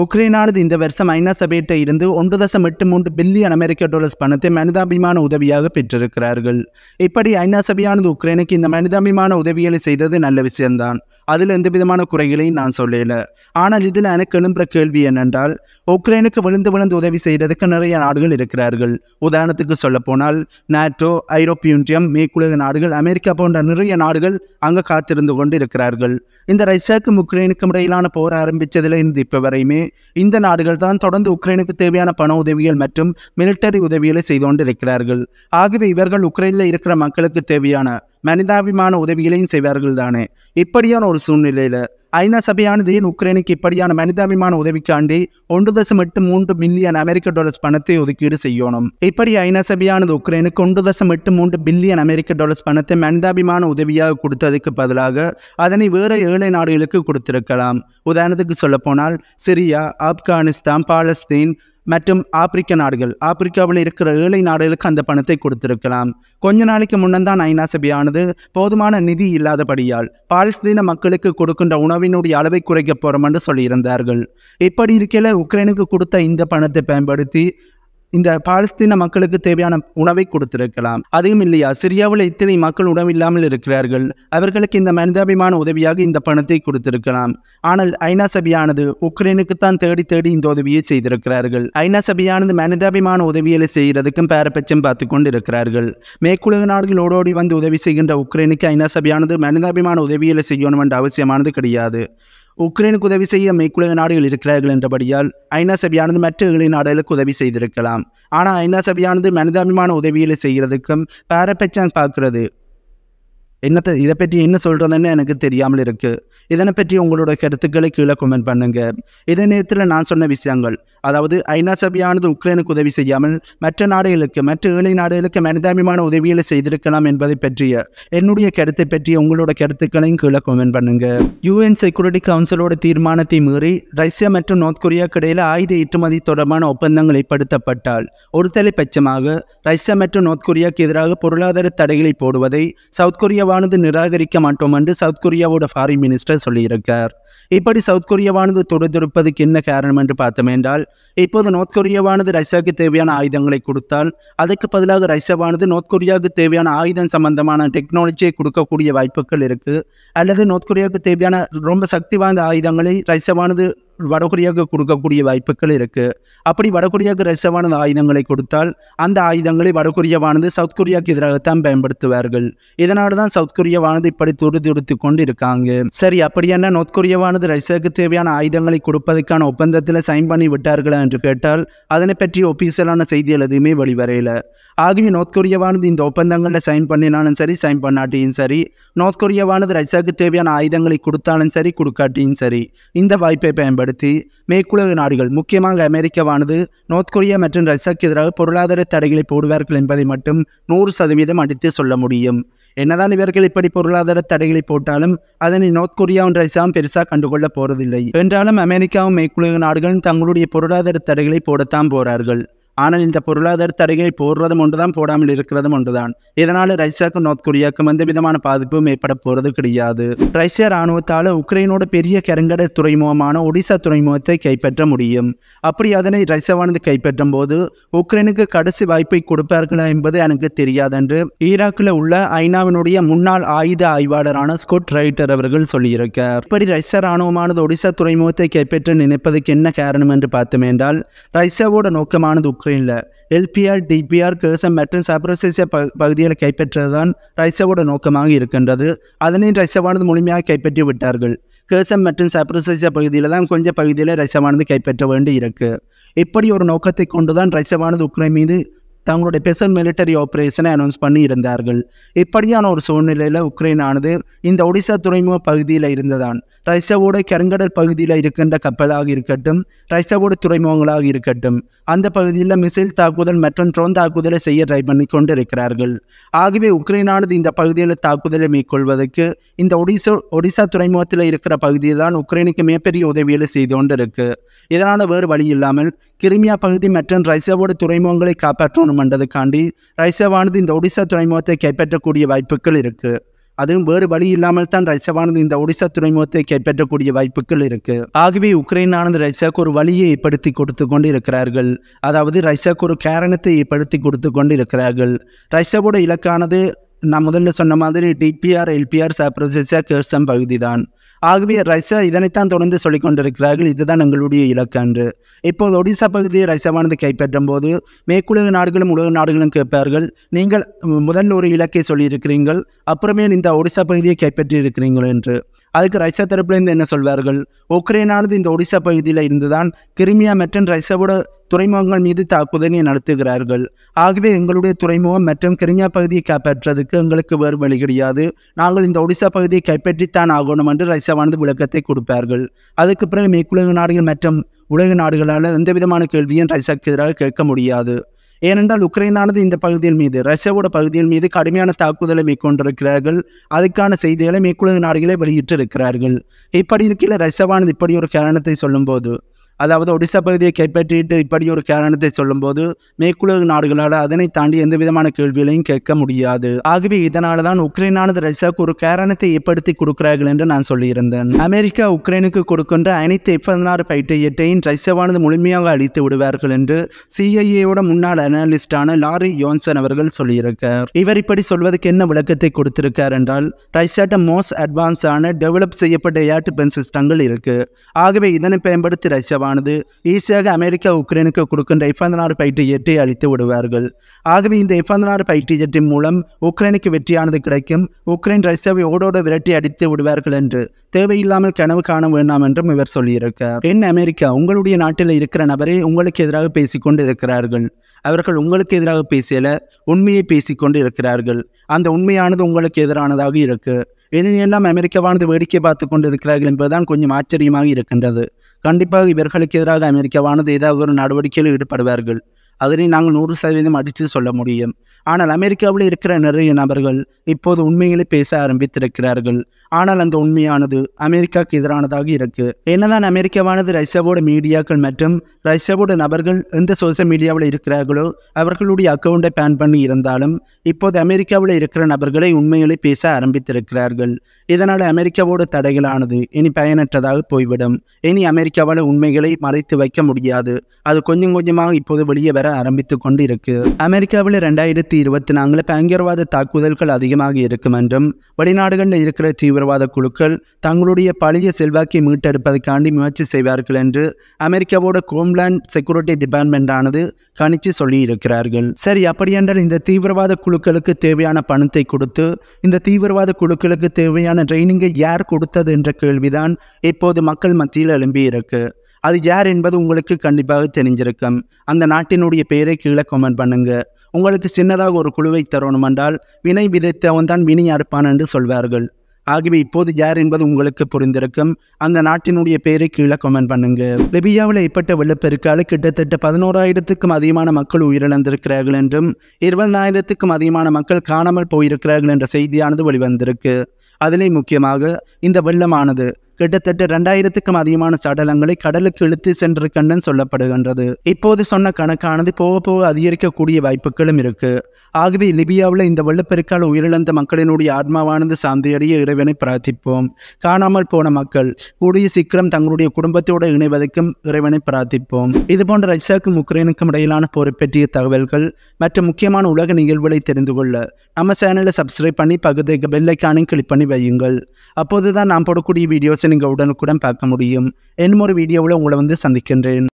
உக்ரைனானது இந்த வருஷம் ஐநா சபையிட்ட இருந்து ஒன்று தசம் எட்டு மூன்று பில்லியன் அமெரிக்க டாலர்ஸ் பணத்தை மனிதாபிமான உதவியாக பெற்றிருக்கிறார்கள் இப்படி ஐநா சபையானது உக்ரைனுக்கு இந்த மனிதாபிமான உதவிகளை செய்தது நல்ல விஷயம்தான் அதில் எந்த விதமான குறைகளையும் நான் சொல்லலை ஆனால் இதில் எனக்கு எழும்புற கேள்வி என்னென்றால் உக்ரைனுக்கு விழுந்து விழுந்து உதவி செய்கிறதுக்கு நிறைய நாடுகள் இருக்கிறார்கள் உதாரணத்துக்கு சொல்லப்போனால் நாட்டோ ஐரோப்பிய ஒன்றியம் மேற்குலக நாடுகள் அமெரிக்கா போன்ற நிறைய நாடுகள் அங்கே காத்திருந்து கொண்டு இருக்கிறார்கள் இந்த ரஷ்யாவுக்கும் உக்ரைனுக்கும் இடையிலான போர் ஆரம்பித்ததில் இருந்து இப்போ வரையுமே இந்த நாடுகள் தான் தொடர்ந்து உக்ரைனுக்கு தேவையான பண உதவிகள் மற்றும் மிலிட்டரி உதவிகளை செய்து கொண்டு இருக்கிறார்கள் ஆகவே இவர்கள் உக்ரைனில் இருக்கிற மக்களுக்கு தேவையான மனிதாபிமான உதவிகளையும் செய்வார்கள் தானே இப்படியான ஒரு சூழ்நிலையில் ஐநா சபையானது உக்ரைனுக்கு இப்படியான மனிதாபிமான உதவிக்காண்டி ஒன்று தசம் எட்டு மூன்று பில்லியன் அமெரிக்க டாலர்ஸ் பணத்தை ஒதுக்கீடு செய்யணும் இப்படி ஐநா சபையானது உக்ரைனுக்கு ஒன்று தசம் எட்டு மூன்று பில்லியன் அமெரிக்க டாலர்ஸ் பணத்தை மனிதாபிமான உதவியாக கொடுத்ததுக்கு பதிலாக அதனை வேறு ஏழை நாடுகளுக்கு கொடுத்திருக்கலாம் உதாரணத்துக்கு சொல்லப்போனால் சிரியா ஆப்கானிஸ்தான் பாலஸ்தீன் மற்றும் ஆப்பிரிக்க நாடுகள் ஆப்பிரிக்காவில் இருக்கிற ஏழை நாடுகளுக்கு அந்த பணத்தை கொடுத்திருக்கலாம் கொஞ்ச நாளைக்கு முன்னந்தான் ஐநா சபையானது போதுமான நிதி இல்லாதபடியால் பாலஸ்தீன மக்களுக்கு கொடுக்கின்ற உணவினுடைய அளவை குறைக்க போகிறோம் என்று சொல்லியிருந்தார்கள் இப்படி இருக்கையில் உக்ரைனுக்கு கொடுத்த இந்த பணத்தை பயன்படுத்தி இந்த பாலஸ்தீன மக்களுக்கு தேவையான உணவை கொடுத்திருக்கலாம் அதுவும் இல்லையா சிரியாவில் இத்தனை மக்கள் உணவில்லாமல் இருக்கிறார்கள் அவர்களுக்கு இந்த மனிதாபிமான உதவியாக இந்த பணத்தை கொடுத்திருக்கலாம் ஆனால் ஐநா சபையானது உக்ரைனுக்குத்தான் தேடி தேடி இந்த உதவியை செய்திருக்கிறார்கள் ஐநா சபையானது மனிதாபிமான உதவிகளை செய்கிறதுக்கும் பாரபட்சம் பார்த்து கொண்டிருக்கிறார்கள் இருக்கிறார்கள் மேற்குலக நாடுகள் ஓடோடி வந்து உதவி செய்கின்ற உக்ரைனுக்கு ஐநா சபையானது மனிதாபிமான உதவிகளை செய்யணும் என்ற அவசியமானது கிடையாது உக்ரைனுக்கு உதவி செய்ய மேற்குலக நாடுகள் இருக்கிறார்கள் என்றபடியால் ஐநா சபையானது மற்ற இளைய நாடுகளுக்கு உதவி செய்திருக்கலாம் ஆனால் ஐநா சபையானது மனிதாபிமான உதவிகளை செய்கிறதுக்கும் பாரபட்சம் பார்க்கிறது என்னத்தை இதை பற்றி என்ன சொல்கிறதுன்னு எனக்கு தெரியாமல் இருக்குது இதனை பற்றி உங்களோட கருத்துக்களை கீழே கமெண்ட் பண்ணுங்கள் இதே நேரத்தில் நான் சொன்ன விஷயங்கள் அதாவது ஐநா சபையானது உக்ரைனுக்கு உதவி செய்யாமல் மற்ற நாடுகளுக்கு மற்ற ஏழை நாடுகளுக்கு மனிதாபிமான உதவிகளை செய்திருக்கலாம் என்பதை பற்றிய என்னுடைய கருத்தை பற்றி உங்களோட கருத்துக்களையும் கீழே கமெண்ட் பண்ணுங்கள் யூஎன் செக்யூரிட்டி கவுன்சிலோட தீர்மானத்தை மீறி ரஷ்யா மற்றும் நோர்த் கொரியா இடையில் ஆயுத ஏற்றுமதி தொடர்பான ஒப்பந்தங்கள் ஏற்படுத்தப்பட்டால் ஒரு பட்சமாக ரஷ்யா மற்றும் நோர்த் கொரியாவுக்கு எதிராக பொருளாதார தடைகளை போடுவதை சவுத் கொரியா கொரியாவானது நிராகரிக்க மாட்டோம் என்று சவுத் கொரியாவோட ஃபாரின் மினிஸ்டர் சொல்லியிருக்கார் இப்படி சவுத் கொரியாவானது தொடர்ந்திருப்பதுக்கு என்ன காரணம் என்று பார்த்தோம் என்றால் இப்போது நோர்த் கொரியாவானது ரஷ்யாவுக்கு தேவையான ஆயுதங்களை கொடுத்தால் அதற்கு பதிலாக ரஷ்யாவானது நோர்த் கொரியாவுக்கு தேவையான ஆயுதம் சம்பந்தமான டெக்னாலஜியை கொடுக்கக்கூடிய வாய்ப்புகள் இருக்குது அல்லது நோர்த் கொரியாவுக்கு தேவையான ரொம்ப சக்தி வாய்ந்த ஆயுதங்களை ரஷ்யாவானது வடகொரியாவுக்கு கொடுக்கக்கூடிய வாய்ப்புகள் இருக்குது அப்படி வடகொரியாவுக்கு ரஷ்யாவானது ஆயுதங்களை கொடுத்தால் அந்த ஆயுதங்களை வடகொரியாவானது சவுத் கொரியாவுக்கு எதிராகத்தான் பயன்படுத்துவார்கள் இதனால தான் சவுத் கொரியாவானது இப்படி துரு துடுத்து கொண்டு இருக்காங்க சரி அப்படியான நோர்த் கொரியாவானது ரஷ்யாவுக்கு தேவையான ஆயுதங்களை கொடுப்பதற்கான ஒப்பந்தத்தில் சைன் பண்ணி விட்டார்களா என்று கேட்டால் அதனை பற்றி ஒபிசியலான செய்திகள் எதுவுமே வெளிவரையில ஆகவே நோர்த் கொரியாவானது இந்த ஒப்பந்தங்களில் சைன் பண்ணினாலும் சரி சைன் பண்ணாட்டியும் சரி நோர்த் கொரியாவானது ரஷ்யாவுக்கு தேவையான ஆயுதங்களை கொடுத்தாலும் சரி கொடுக்காட்டியும் சரி இந்த வாய்ப்பை பயன்படுத்தி பயன்படுத்தி மேற்குலக நாடுகள் முக்கியமாக அமெரிக்காவானது நோர்த் கொரியா மற்றும் ரஷ்யாவுக்கு எதிராக பொருளாதார தடைகளை போடுவார்கள் என்பதை மட்டும் நூறு சதவீதம் அடித்து சொல்ல முடியும் என்னதான் இவர்கள் இப்படி பொருளாதார தடைகளை போட்டாலும் அதனை நோர்த் கொரியாவும் ரஷ்யாவும் பெருசாக கண்டுகொள்ள போறதில்லை என்றாலும் அமெரிக்காவும் மேற்குலக நாடுகளும் தங்களுடைய பொருளாதார தடைகளை போடத்தான் போறார்கள் ஆனால் இந்த பொருளாதார தடைகளை போடுறதும் ஒன்றுதான் போடாமல் இருக்கிறதும் ஒன்றுதான் இதனால் ரஷ்யாவுக்கும் நார்த் கொரியாவுக்கும் எந்த விதமான பாதிப்பும் ஏற்பட போகிறது கிடையாது ரஷ்யா ராணுவத்தால் உக்ரைனோட பெரிய கருங்கடை துறைமுகமான ஒடிசா துறைமுகத்தை கைப்பற்ற முடியும் அப்படி அதனை ரஷ்யாவானது கைப்பற்றும் போது உக்ரைனுக்கு கடைசி வாய்ப்பை கொடுப்பார்களா என்பது எனக்கு தெரியாதென்று ஈராக்கில் உள்ள ஐநாவினுடைய முன்னாள் ஆயுத ஆய்வாளரான ஸ்கொட் ரைட்டர் அவர்கள் சொல்லியிருக்கார் இப்படி ரஷ்யா ராணுவமானது ஒடிசா துறைமுகத்தை கைப்பற்ற நினைப்பதற்கு என்ன காரணம் என்று பார்த்தோம் என்றால் ரஷ்யாவோட நோக்கமானது உக்ரைனில் எல்பிஆர் டிபிஆர் கேசம் மற்றும் சப்ரசேசிய ப பகுதிகளை கைப்பற்றதுதான் ரைசவோட நோக்கமாக இருக்கின்றது அதனையும் ரைசவானது முழுமையாக கைப்பற்றி விட்டார்கள் கேசம் மற்றும் சப்ரசேசிய பகுதியில் தான் கொஞ்சம் பகுதியில் ரைசவானது கைப்பற்ற வேண்டி இருக்குது இப்படி ஒரு நோக்கத்தை கொண்டு தான் ரைசவானது உக்ரைன் மீது தங்களுடைய பெசல் மிலிட்டரி ஆப்ரேஷனை அனௌன்ஸ் பண்ணி இருந்தார்கள் இப்படியான ஒரு சூழ்நிலையில் உக்ரைனானது இந்த ஒடிசா துறைமுக பகுதியில் இருந்ததான் ரைசவோட கருங்கடல் பகுதியில் இருக்கின்ற கப்பலாக இருக்கட்டும் ரைசவோட துறைமுகங்களாக இருக்கட்டும் அந்த பகுதியில் மிசைல் தாக்குதல் மற்றும் ட்ரோன் தாக்குதலை செய்ய ட்ரை பண்ணி கொண்டிருக்கிறார்கள் ஆகவே உக்ரைனானது இந்த பகுதியில் தாக்குதலை மேற்கொள்வதற்கு இந்த ஒடிசா ஒடிசா துறைமுகத்தில் இருக்கிற பகுதியை தான் உக்ரைனுக்கு மிகப்பெரிய உதவிகளை செய்து கொண்டிருக்கு இதனால் வேறு வழி இல்லாமல் கிரிமியா பகுதி மற்றும் ரைசவோட துறைமுகங்களை காப்பாற்றணும் என்றதுக்காண்டி ரைசவானது இந்த ஒடிசா துறைமுகத்தை கைப்பற்றக்கூடிய வாய்ப்புகள் இருக்குது அதுவும் வேறு வழி இல்லாமல் தான் ரஷ்யாவானது இந்த ஒடிசா துறைமுகத்தை கைப்பற்றக்கூடிய வாய்ப்புகள் இருக்கு ஆகவே உக்ரைனானது ரஷ்யாவுக்கு ஒரு வழியை ஏற்படுத்தி கொடுத்து கொண்டு இருக்கிறார்கள் அதாவது ரஷ்யாவுக்கு ஒரு காரணத்தை ஏற்படுத்தி கொடுத்து கொண்டு இருக்கிறார்கள் ரஷ்யாவோட இலக்கானது நான் முதல்ல சொன்ன மாதிரி டிபிஆர் எல்பிஆர் சப்ரொசெசா கேர்சம் பகுதி தான் ஆகவே ரஷ்யா இதனைத்தான் தொடர்ந்து சொல்லிக்கொண்டிருக்கிறார்கள் இதுதான் எங்களுடைய இலக்கு என்று இப்போது ஒடிசா பகுதியை ரஷ்யாவானது கைப்பற்றும் போது மேற்குலக நாடுகளும் உலக நாடுகளும் கேட்பார்கள் நீங்கள் முதல் ஒரு இலக்கை சொல்லியிருக்கிறீர்கள் அப்புறமே இந்த ஒடிசா பகுதியை கைப்பற்றி இருக்கிறீர்கள் என்று அதுக்கு ரைசா தரப்புலேருந்து என்ன சொல்வார்கள் உக்ரைனானது இந்த ஒடிசா பகுதியில் இருந்துதான் கிரிமியா மற்றும் ரஷ்யாவோட துறைமுகங்கள் மீது தாக்குதலை நடத்துகிறார்கள் ஆகவே எங்களுடைய துறைமுகம் மற்றும் கிரிமியா பகுதியை காப்பாற்றுறதுக்கு எங்களுக்கு வேறு வழி கிடையாது நாங்கள் இந்த ஒடிசா பகுதியை கைப்பற்றித்தான் ஆகணும் என்று ரஷ்யாவானது விளக்கத்தை கொடுப்பார்கள் அதுக்கு பிறகு மேற்குலக நாடுகள் மற்றும் உலக நாடுகளால் எந்த விதமான கேள்வியும் ரஷ்யாவுக்கு எதிராக கேட்க முடியாது ஏனென்றால் உக்ரைனானது இந்த பகுதியின் மீது ரஷ்யாவோட பகுதியின் மீது கடுமையான தாக்குதலை மேற்கொண்டிருக்கிறார்கள் அதுக்கான செய்திகளை மேற்குலக நாடுகளை வெளியிட்டிருக்கிறார்கள் இப்படி இருக்கையில் ரஷ்யாவானது இப்படி ஒரு காரணத்தை சொல்லும்போது அதாவது ஒடிசா பகுதியை கைப்பற்றிட்டு இப்படி ஒரு காரணத்தை சொல்லும்போது மேற்குலக நாடுகளால் அதனை தாண்டி எந்த விதமான கேள்விகளையும் கேட்க முடியாது ஆகவே இதனால தான் உக்ரைனானது ரஷ்யாவுக்கு ஒரு காரணத்தை ஏற்படுத்தி கொடுக்கிறார்கள் என்று நான் சொல்லியிருந்தேன் அமெரிக்கா உக்ரைனுக்கு கொடுக்கின்ற அனைத்து பதினாறு பைட்டையட்டையும் ரஷ்யாவானது முழுமையாக அழித்து விடுவார்கள் என்று சிஐஏயோட முன்னாள் அனாலிஸ்டான லாரி யோன்சன் அவர்கள் சொல்லியிருக்கார் இவர் இப்படி சொல்வதற்கு என்ன விளக்கத்தை கொடுத்திருக்கார் என்றால் ரஷ்யாட்ட மோஸ்ட் அட்வான்ஸான டெவலப் செய்யப்பட்ட பென் சிஸ்டங்கள் இருக்கு ஆகவே இதனை பயன்படுத்தி ரஷ்யாவான ஆனது ஈஸியாக அமெரிக்கா உக்ரைனுக்கு கொடுக்கின்ற எஃப் பயிற்சி பைட்டு ஜெட்டை அழித்து விடுவார்கள் ஆகவே இந்த எஃப் பதினாறு பைட்டு ஜெட்டின் மூலம் உக்ரைனுக்கு வெற்றியானது கிடைக்கும் உக்ரைன் ரஷ்யாவை ஓடோடு விரட்டி அடித்து விடுவார்கள் என்று தேவையில்லாமல் கனவு காண வேண்டாம் என்றும் இவர் சொல்லியிருக்கார் என் அமெரிக்கா உங்களுடைய நாட்டில் இருக்கிற நபரை உங்களுக்கு எதிராக பேசிக்கொண்டு இருக்கிறார்கள் அவர்கள் உங்களுக்கு எதிராக பேசியல உண்மையை பேசிக்கொண்டு இருக்கிறார்கள் அந்த உண்மையானது உங்களுக்கு எதிரானதாக இருக்குது இதனையெல்லாம் அமெரிக்காவானது வாழ்ந்து வேடிக்கை பார்த்து கொண்டிருக்கிறார்கள் என்பதுதான் கொஞ்சம் ஆச்சரியமாக இருக்கின்றது கண்டிப்பாக இவர்களுக்கு எதிராக அமெரிக்காவானது ஏதாவது ஒரு நடவடிக்கையில் ஈடுபடுவார்கள் அதனை நாங்கள் நூறு சதவீதம் அடித்து சொல்ல முடியும் ஆனால் அமெரிக்காவில் இருக்கிற நிறைய நபர்கள் இப்போது உண்மைகளை பேச ஆரம்பித்திருக்கிறார்கள் ஆனால் அந்த உண்மையானது அமெரிக்காவுக்கு எதிரானதாக இருக்கு என்னதான் அமெரிக்காவானது ரஷ்யாவோட மீடியாக்கள் மற்றும் ரஷ்யாவோட நபர்கள் எந்த சோசியல் மீடியாவில் இருக்கிறார்களோ அவர்களுடைய அக்கௌண்ட்டை பேன் பண்ணி இருந்தாலும் இப்போது அமெரிக்காவில் இருக்கிற நபர்களை உண்மைகளை பேச ஆரம்பித்திருக்கிறார்கள் இதனால் அமெரிக்காவோட தடைகளானது இனி பயனற்றதாக போய்விடும் இனி அமெரிக்காவால் உண்மைகளை மறைத்து வைக்க முடியாது அது கொஞ்சம் கொஞ்சமாக இப்போது வெளியே வர ஆரம்பித்து கொண்டு இருக்கு அமெரிக்காவில் ரெண்டாயிரத்தி இருபத்தி நான்கில் பயங்கரவாத தாக்குதல்கள் அதிகமாக இருக்கும் என்றும் வெளிநாடுகளில் இருக்கிற தீவிரவாத குழுக்கள் தங்களுடைய பழைய செல்வாக்கை மீட்டெடுப்பதற்காண்டி முயற்சி செய்வார்கள் என்று அமெரிக்காவோட கோம்லாண்ட் செக்யூரிட்டி டிபார்ட்மெண்ட் ஆனது கணிச்சு சொல்லியிருக்கிறார்கள் சரி அப்படியென்றால் இந்த தீவிரவாத குழுக்களுக்கு தேவையான பணத்தை கொடுத்து இந்த தீவிரவாத குழுக்களுக்கு தேவையான ட்ரைனிங்கை யார் கொடுத்தது என்ற கேள்விதான் இப்போது மக்கள் மத்தியில் எழும்பியிருக்கு அது யார் என்பது உங்களுக்கு கண்டிப்பாக தெரிஞ்சிருக்கும் அந்த நாட்டினுடைய பெயரை கீழே கமெண்ட் பண்ணுங்கள் உங்களுக்கு சின்னதாக ஒரு குழுவை தரணும் என்றால் வினை விதைத்தவன் தான் வினை அறுப்பான் என்று சொல்வார்கள் ஆகவே இப்போது யார் என்பது உங்களுக்கு புரிந்திருக்கும் அந்த நாட்டினுடைய பெயரை கீழே கமெண்ட் பண்ணுங்க லிபியாவில் ஏற்பட்ட வெள்ளப்பெருக்கால் கிட்டத்தட்ட பதினோராயிரத்துக்கும் அதிகமான மக்கள் உயிரிழந்திருக்கிறார்கள் என்றும் இருபதாயிரத்துக்கும் அதிகமான மக்கள் காணாமல் போயிருக்கிறார்கள் என்ற செய்தியானது வெளிவந்திருக்கு அதிலே முக்கியமாக இந்த வெள்ளமானது கிட்டத்தட்ட இரண்டாயிரத்துக்கும் அதிகமான சடலங்களை கடலுக்கு இழுத்து சென்றிருக்கின்றன சொல்லப்படுகின்றது இப்போது சொன்ன கணக்கானது போக போக அதிகரிக்கக்கூடிய வாய்ப்புகளும் இருக்கு ஆகவே லிபியாவில் இந்த வெள்ளப்பெருக்கால் உயிரிழந்த மக்களினுடைய ஆத்மாவானது சாந்தியடைய இறைவனை பிரார்த்திப்போம் காணாமல் போன மக்கள் கூடிய சீக்கிரம் தங்களுடைய குடும்பத்தோடு இணைவதற்கும் இறைவனை பிரார்த்திப்போம் இதுபோன்ற ரஷ்யாவுக்கும் உக்ரைனுக்கும் இடையிலான போரை பற்றிய தகவல்கள் மற்ற முக்கியமான உலக நிகழ்வுகளை தெரிந்து கொள்ள நம்ம சேனலை சப்ஸ்கிரைப் பண்ணி பகுதிக்கு பெல்லைக்கானையும் கிளிக் பண்ணி வையுங்கள் அப்போது தான் நாம் போடக்கூடிய வீடியோஸ் நியூஸை நீங்கள் உடனுக்குடன் பார்க்க முடியும் இன்னும் ஒரு வீடியோவில் உங்களை வந்து சந்திக்கின்றேன்